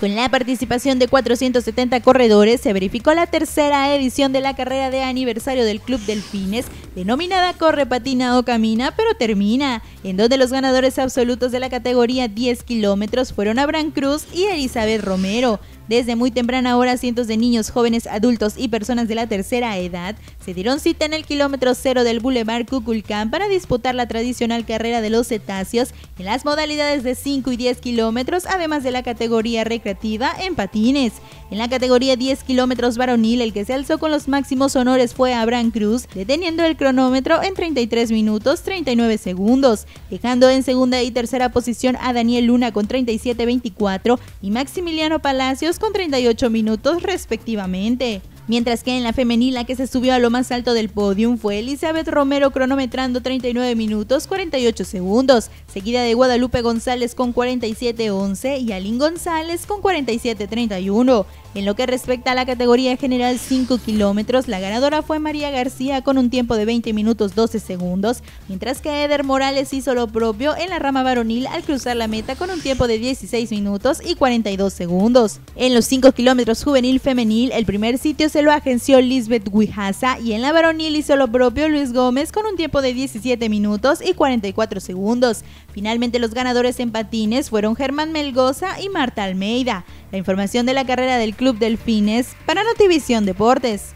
Con la participación de 470 corredores se verificó la tercera edición de la carrera de aniversario del Club Delfines denominada Corre, Patina o Camina, pero termina, en donde los ganadores absolutos de la categoría 10 kilómetros fueron Abraham Cruz y Elizabeth Romero. Desde muy temprana hora, cientos de niños, jóvenes, adultos y personas de la tercera edad se dieron cita en el kilómetro cero del Boulevard Cuculcán para disputar la tradicional carrera de los cetáceos en las modalidades de 5 y 10 kilómetros, además de la categoría recreativa en patines. En la categoría 10 kilómetros varonil, el que se alzó con los máximos honores fue Abraham Cruz, deteniendo el cronómetro en 33 minutos 39 segundos, dejando en segunda y tercera posición a Daniel Luna con 37.24 y Maximiliano Palacios con 38 minutos respectivamente. Mientras que en la femenil la que se subió a lo más alto del podium fue Elizabeth Romero cronometrando 39 minutos 48 segundos, seguida de Guadalupe González con 47 11 y Aline González con 47 31 En lo que respecta a la categoría general 5 kilómetros, la ganadora fue María García con un tiempo de 20 minutos 12 segundos, mientras que Eder Morales hizo lo propio en la rama varonil al cruzar la meta con un tiempo de 16 minutos y 42 segundos. En los 5 kilómetros juvenil femenil, el primer sitio se se lo agenció Lisbeth Guijaza y en la varonil hizo lo propio Luis Gómez con un tiempo de 17 minutos y 44 segundos. Finalmente los ganadores en patines fueron Germán Melgoza y Marta Almeida. La información de la carrera del Club Delfines para Notivisión Deportes.